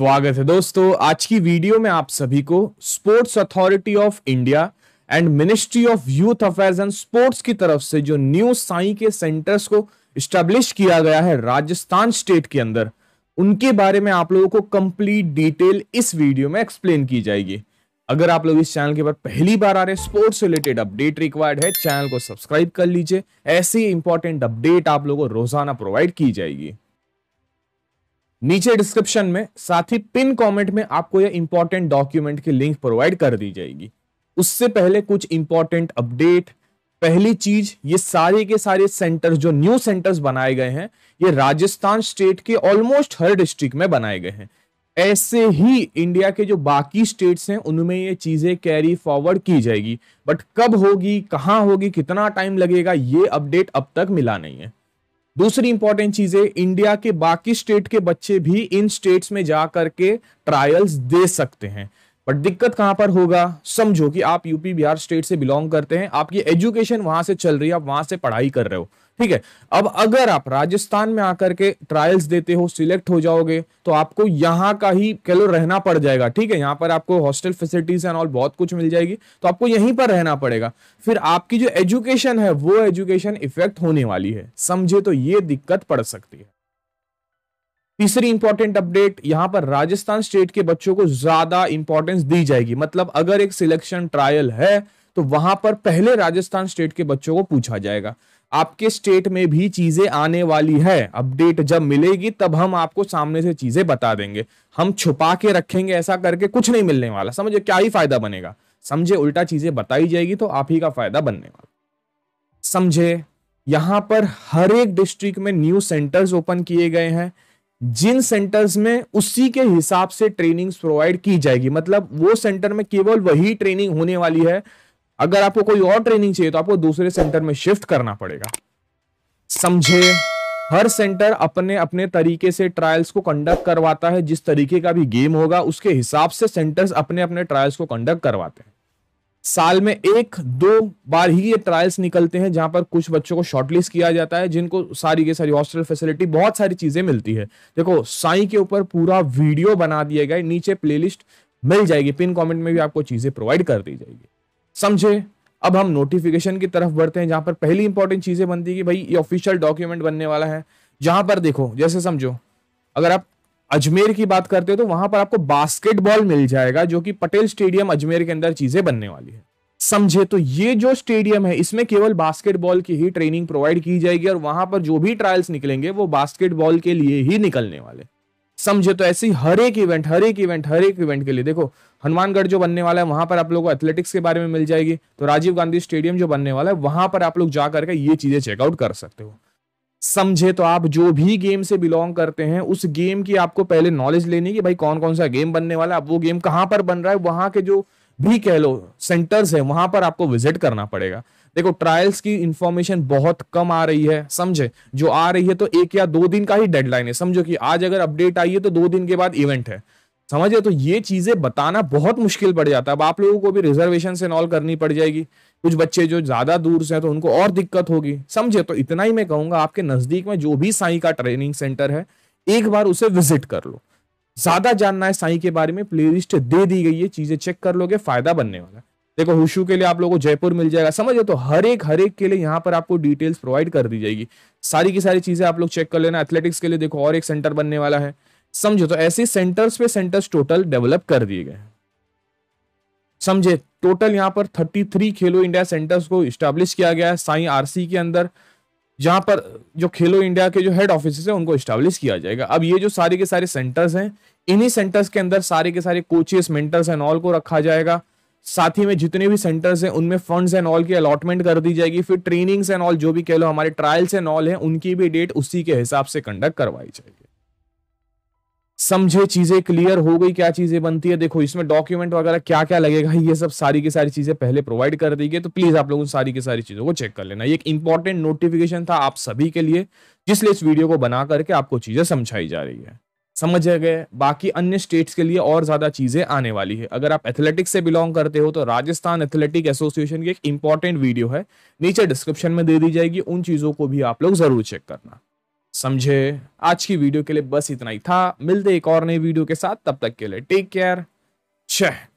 स्वागत है दोस्तों आज की वीडियो में आप सभी को sports authority of India and ministry of youth affairs and sports की तरफ से जो न्यू साई के सेंटर्स को स्टेब्लिश किया गया है राजस्थान स्टेट के अंदर उनके बारे में आप लोगों को कंप्लीट डिटेल इस वीडियो में एक्सप्लेन की जाएगी अगर आप लोग इस चैनल के ऊपर पहली बार आ रहे हैं स्पोर्ट्स रिलेटेड अपडेट रिक्वायर्ड है चैनल को सब्सक्राइब कर लीजिए ऐसी इंपॉर्टेंट अपडेट आप लोगों को रोजाना प्रोवाइड की जाएगी नीचे डिस्क्रिप्शन में साथ ही पिन कमेंट में आपको यह इंपॉर्टेंट डॉक्यूमेंट की लिंक प्रोवाइड कर दी जाएगी उससे पहले कुछ इंपॉर्टेंट अपडेट पहली चीज ये सारे के सारे सेंटर्स जो न्यू सेंटर्स बनाए गए हैं ये राजस्थान स्टेट के ऑलमोस्ट हर डिस्ट्रिक्ट में बनाए गए हैं ऐसे ही इंडिया के जो बाकी स्टेट्स हैं उनमें ये चीजें कैरी फॉरवर्ड की जाएगी बट कब होगी कहाँ होगी कितना टाइम लगेगा ये अपडेट अब तक मिला नहीं है दूसरी इंपॉर्टेंट चीज है इंडिया के बाकी स्टेट के बच्चे भी इन स्टेट्स में जा करके ट्रायल्स दे सकते हैं बट दिक्कत कहां पर होगा समझो कि आप यूपी बिहार स्टेट से बिलोंग करते हैं आपकी एजुकेशन वहां से चल रही है आप वहां से पढ़ाई कर रहे हो ठीक है अब अगर आप राजस्थान में आकर के ट्रायल्स देते हो सिलेक्ट हो जाओगे तो आपको यहाँ का ही कह लो रहना पड़ जाएगा ठीक है यहाँ पर आपको हॉस्टल फैसिलिटीज एंड ऑल बहुत कुछ मिल जाएगी तो आपको यहीं पर रहना पड़ेगा फिर आपकी जो एजुकेशन है वो एजुकेशन इफेक्ट होने वाली है समझे तो ये दिक्कत पड़ सकती है तीसरी इंपॉर्टेंट अपडेट यहां पर राजस्थान स्टेट के बच्चों को ज्यादा इंपॉर्टेंस दी जाएगी मतलब अगर एक सिलेक्शन ट्रायल है तो वहां पर पहले राजस्थान स्टेट के बच्चों को पूछा जाएगा आपके स्टेट में भी चीजें आने वाली है अपडेट जब मिलेगी तब हम आपको सामने से चीजें बता देंगे हम छुपा के रखेंगे ऐसा करके कुछ नहीं मिलने वाला समझे क्या ही फायदा बनेगा समझे उल्टा चीजें बताई जाएगी तो आप ही का फायदा बनने वाला समझे यहां पर हर एक डिस्ट्रिक्ट में न्यू सेंटर्स ओपन किए गए हैं जिन सेंटर्स में उसी के हिसाब से ट्रेनिंग्स प्रोवाइड की जाएगी मतलब वो सेंटर में केवल वही ट्रेनिंग होने वाली है अगर आपको कोई और ट्रेनिंग चाहिए तो आपको दूसरे सेंटर में शिफ्ट करना पड़ेगा समझे हर सेंटर अपने अपने तरीके से ट्रायल्स को कंडक्ट करवाता है जिस तरीके का भी गेम होगा उसके हिसाब से सेंटर्स अपने अपने ट्रायल्स को कंडक्ट करवाते हैं साल में एक दो बार ही ये ट्रायल्स निकलते हैं जहां पर कुछ बच्चों को शॉर्टलिस्ट किया जाता है जिनको सारी के सारी हॉस्टल फैसिलिटी बहुत सारी चीजें मिलती है देखो साई के ऊपर पूरा वीडियो बना दिया गया नीचे प्लेलिस्ट मिल जाएगी पिन कमेंट में भी आपको चीजें प्रोवाइड कर दी जाएगी समझे अब हम नोटिफिकेशन की तरफ बढ़ते हैं जहां पर पहली इंपॉर्टेंट चीजें बनती है कि भाई ये ऑफिशियल डॉक्यूमेंट बनने वाला है जहां पर देखो जैसे समझो अगर आप अजमेर की बात करते हो तो वहां पर आपको बास्केटबॉल मिल जाएगा जो कि पटेल स्टेडियम अजमेर के अंदर चीजें बनने वाली है समझे तो ये जो स्टेडियम है इसमें केवल बास्केटबॉल की ही ट्रेनिंग प्रोवाइड की जाएगी और वहां पर जो भी ट्रायल्स निकलेंगे वो बास्केटबॉल के लिए ही निकलने वाले समझे तो ऐसे ही हर एक इवेंट हर एक इवेंट हर एक इवेंट के लिए देखो हनुमानगढ़ जो बनने वाला है वहां पर आप लोग को एथलेटिक्स के बारे में मिल जाएगी तो राजीव गांधी स्टेडियम जो बनने वाला है वहां पर आप लोग जा करके ये चीजें चेकआउट कर सकते हो समझे तो आप जो भी गेम से बिलोंग करते हैं उस गेम की आपको पहले नॉलेज लेनी कि भाई कौन कौन सा गेम बनने वाला है अब वो गेम कहाँ पर बन रहा है वहां के जो भी कह लो सेंटर्स है वहां पर आपको विजिट करना पड़ेगा देखो ट्रायल्स की इंफॉर्मेशन बहुत कम आ रही है समझे जो आ रही है तो एक या दो दिन का ही डेडलाइन है समझो कि आज अगर अपडेट आई है तो दो दिन के बाद इवेंट है समझे तो ये चीजें बताना बहुत मुश्किल पड़ जाता है अब आप लोगों को भी रिजर्वेशन से नॉल करनी पड़ जाएगी कुछ बच्चे जो ज्यादा दूर से हैं तो उनको और दिक्कत होगी समझे तो इतना ही मैं कहूंगा आपके नजदीक में जो भी साई का ट्रेनिंग सेंटर है एक बार उसे विजिट कर लो ज्यादा जानना है साई के बारे में प्ले दे दी गई है चीजें चेक कर लोगे फायदा बनने वाला है देखो हुशू के लिए आप लोगों को जयपुर मिल जाएगा समझे तो हर एक हर एक के लिए यहाँ पर आपको डिटेल्स प्रोवाइड कर दी जाएगी सारी की सारी चीजें आप लोग चेक कर लेना एथलेटिक्स के लिए देखो और एक सेंटर बनने वाला है समझो तो ऐसे सेंटर्स पे सेंटर्स टोटल डेवलप कर दिए गए समझे टोटल यहाँ पर थ्री खेलो इंडिया सेंटर्स को स्टैब्लिश किया गया है साई आरसी के अंदर जहां पर जो खेलो इंडिया के जो हेड ऑफिस है उनको स्टैब्लिश किया जाएगा अब ये जो सारे के सारे सेंटर्स हैं इन्हीं सेंटर्स के अंदर सारे के सारे कोचेस मेंटर्स एंड ऑल को रखा जाएगा साथ ही में जितने भी सेंटर्स हैं उनमें फंड्स एंड ऑल की अलॉटमेंट कर दी जाएगी फिर ट्रेनिंग्स एंड ऑल जो भी कह लो हमारे ट्रायल्स एंड ऑल हैं उनकी भी डेट उसी के हिसाब से कंडक्ट करवाई जाएगी समझे चीजें क्लियर हो गई क्या चीजें बनती है देखो इसमें डॉक्यूमेंट वगैरह क्या क्या लगेगा ये सब सारी की सारी चीजें पहले प्रोवाइड कर दी गई तो प्लीज आप लोग उन सारी की सारी चीजों को चेक कर लेना ये एक इंपॉर्टेंट नोटिफिकेशन था आप सभी के लिए जिसलिए इस वीडियो को बना करके आपको चीजें समझाई जा रही है समझ गए बाकी अन्य स्टेट्स के लिए और ज्यादा चीजें आने वाली है अगर आप एथलेटिक्स से बिलोंग करते हो तो राजस्थान एथलेटिक एसोसिएशन की एक इंपॉर्टेंट वीडियो है नीचे डिस्क्रिप्शन में दे दी जाएगी उन चीजों को भी आप लोग जरूर चेक करना समझे आज की वीडियो के लिए बस इतना ही था मिलते एक और नई वीडियो के साथ तब तक के लिए टेक केयर छह